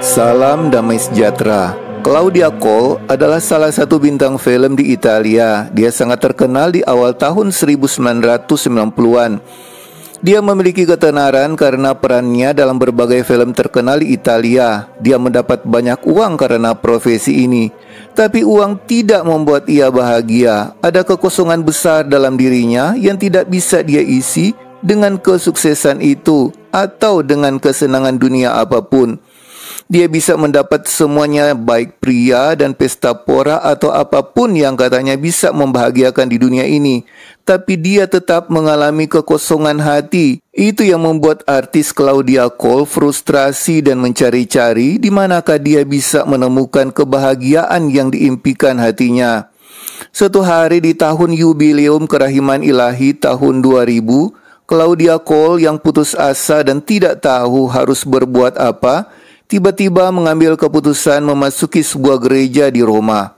Salam damai sejahtera. Claudia Cole adalah salah satu bintang film di Italia. Dia sangat terkenal di awal tahun 1990-an. Dia memiliki ketenaran karena perannya dalam berbagai film terkenal di Italia. Dia mendapat banyak uang karena profesi ini, tapi uang tidak membuat ia bahagia. Ada kekosongan besar dalam dirinya yang tidak bisa dia isi, dengan kesuksesan itu atau dengan kesenangan dunia apapun. Dia bisa mendapat semuanya baik pria dan pesta pora atau apapun yang katanya bisa membahagiakan di dunia ini. Tapi dia tetap mengalami kekosongan hati. Itu yang membuat artis Claudia Cole frustrasi dan mencari-cari di manakah dia bisa menemukan kebahagiaan yang diimpikan hatinya. Suatu hari di tahun jubileum Kerahiman Ilahi tahun 2000, Claudia Cole yang putus asa dan tidak tahu harus berbuat apa, tiba-tiba mengambil keputusan memasuki sebuah gereja di Roma.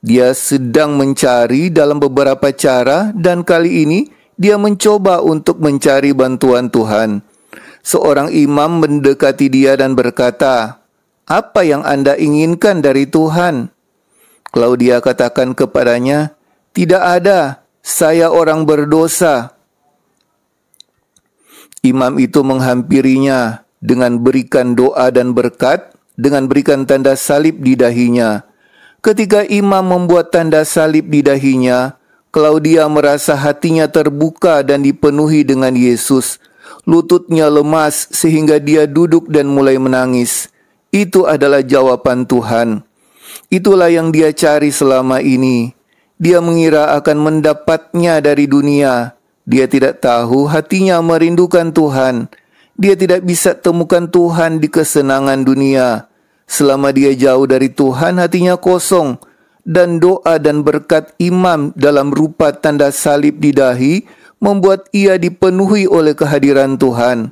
Dia sedang mencari dalam beberapa cara dan kali ini dia mencoba untuk mencari bantuan Tuhan. Seorang imam mendekati dia dan berkata, "Apa yang Anda inginkan dari Tuhan?" Claudia katakan kepadanya, "Tidak ada. Saya orang berdosa." Imam itu menghampirinya dengan berikan doa dan berkat, dengan berikan tanda salib di dahinya. Ketika imam membuat tanda salib di dahinya, Claudia merasa hatinya terbuka dan dipenuhi dengan Yesus. Lututnya lemas sehingga dia duduk dan mulai menangis. Itu adalah jawaban Tuhan. Itulah yang dia cari selama ini. Dia mengira akan mendapatnya dari dunia, dia tidak tahu hatinya merindukan Tuhan. Dia tidak bisa temukan Tuhan di kesenangan dunia. Selama dia jauh dari Tuhan, hatinya kosong, dan doa dan berkat imam dalam rupa tanda salib di dahi membuat ia dipenuhi oleh kehadiran Tuhan.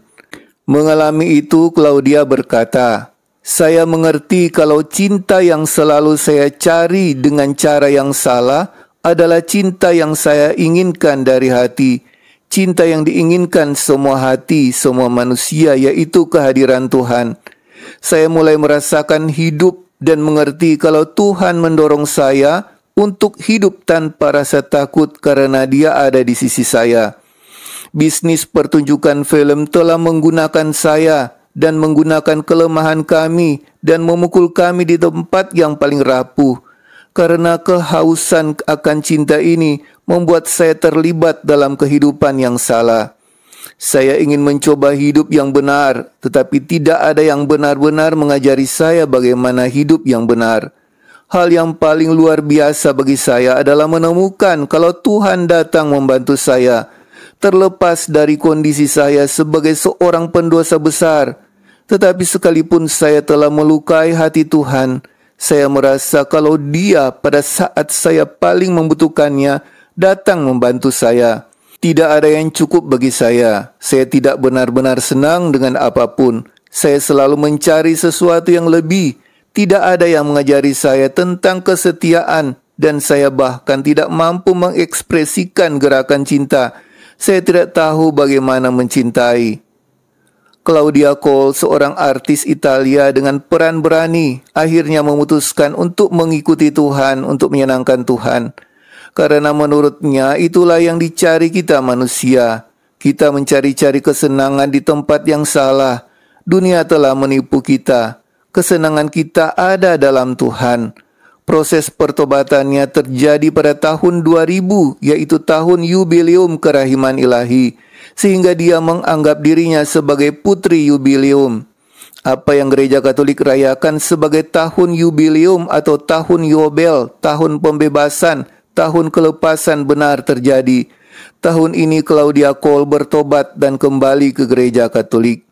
Mengalami itu, Claudia berkata, "Saya mengerti kalau cinta yang selalu saya cari dengan cara yang salah." adalah cinta yang saya inginkan dari hati, cinta yang diinginkan semua hati, semua manusia, yaitu kehadiran Tuhan. Saya mulai merasakan hidup dan mengerti kalau Tuhan mendorong saya untuk hidup tanpa rasa takut karena Dia ada di sisi saya. Bisnis pertunjukan film telah menggunakan saya dan menggunakan kelemahan kami dan memukul kami di tempat yang paling rapuh karena kehausan akan cinta ini membuat saya terlibat dalam kehidupan yang salah. Saya ingin mencoba hidup yang benar, tetapi tidak ada yang benar-benar mengajari saya bagaimana hidup yang benar. Hal yang paling luar biasa bagi saya adalah menemukan kalau Tuhan datang membantu saya, terlepas dari kondisi saya sebagai seorang pendosa besar. Tetapi sekalipun saya telah melukai hati Tuhan, saya merasa kalau dia pada saat saya paling membutuhkannya datang membantu saya. Tidak ada yang cukup bagi saya. Saya tidak benar-benar senang dengan apapun. Saya selalu mencari sesuatu yang lebih. Tidak ada yang mengajari saya tentang kesetiaan dan saya bahkan tidak mampu mengekspresikan gerakan cinta. Saya tidak tahu bagaimana mencintai. Claudia Cole, seorang artis Italia dengan peran berani, akhirnya memutuskan untuk mengikuti Tuhan, untuk menyenangkan Tuhan. Karena menurutnya itulah yang dicari kita manusia. Kita mencari-cari kesenangan di tempat yang salah. Dunia telah menipu kita. Kesenangan kita ada dalam Tuhan. Proses pertobatannya terjadi pada tahun 2000, yaitu tahun Yubileum Kerahiman Ilahi sehingga dia menganggap dirinya sebagai putri jubilium. Apa yang gereja Katolik rayakan sebagai tahun jubilium atau tahun yobel, tahun pembebasan, tahun kelepasan benar terjadi. Tahun ini Claudia Cole bertobat dan kembali ke gereja Katolik.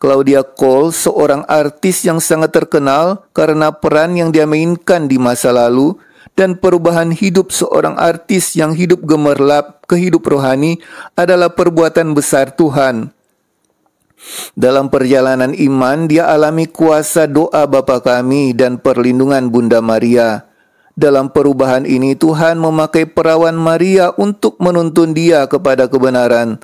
Claudia Cole seorang artis yang sangat terkenal karena peran yang dia mainkan di masa lalu dan perubahan hidup seorang artis yang hidup gemerlap ke hidup rohani adalah perbuatan besar Tuhan. Dalam perjalanan iman, dia alami kuasa doa Bapa kami dan perlindungan Bunda Maria. Dalam perubahan ini, Tuhan memakai perawan Maria untuk menuntun dia kepada kebenaran.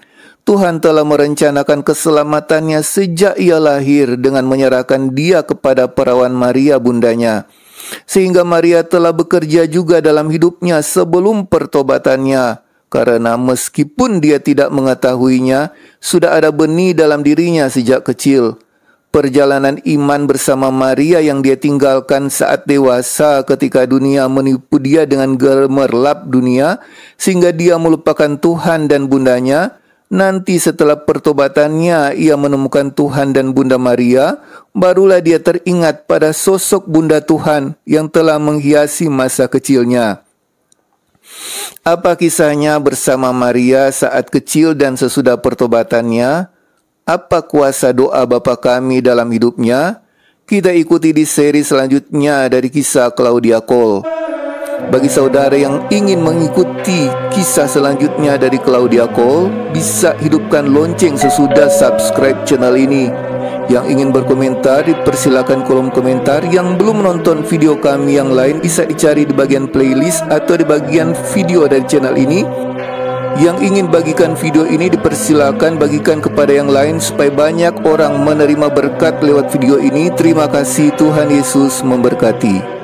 Tuhan telah merencanakan keselamatannya sejak ia lahir dengan menyerahkan dia kepada perawan Maria bundanya sehingga Maria telah bekerja juga dalam hidupnya sebelum pertobatannya. Karena meskipun dia tidak mengetahuinya, sudah ada benih dalam dirinya sejak kecil. Perjalanan iman bersama Maria yang dia tinggalkan saat dewasa ketika dunia menipu dia dengan gemerlap dunia, sehingga dia melupakan Tuhan dan bundanya, Nanti setelah pertobatannya ia menemukan Tuhan dan Bunda Maria, barulah dia teringat pada sosok Bunda Tuhan yang telah menghiasi masa kecilnya. Apa kisahnya bersama Maria saat kecil dan sesudah pertobatannya? Apa kuasa doa Bapa kami dalam hidupnya? Kita ikuti di seri selanjutnya dari kisah Claudia Cole. Bagi saudara yang ingin mengikuti kisah selanjutnya dari Claudia Cole, bisa hidupkan lonceng sesudah subscribe channel ini. Yang ingin berkomentar, dipersilakan kolom komentar. Yang belum menonton video kami yang lain bisa dicari di bagian playlist atau di bagian video dari channel ini. Yang ingin bagikan video ini dipersilakan bagikan kepada yang lain supaya banyak orang menerima berkat lewat video ini. Terima kasih Tuhan Yesus memberkati.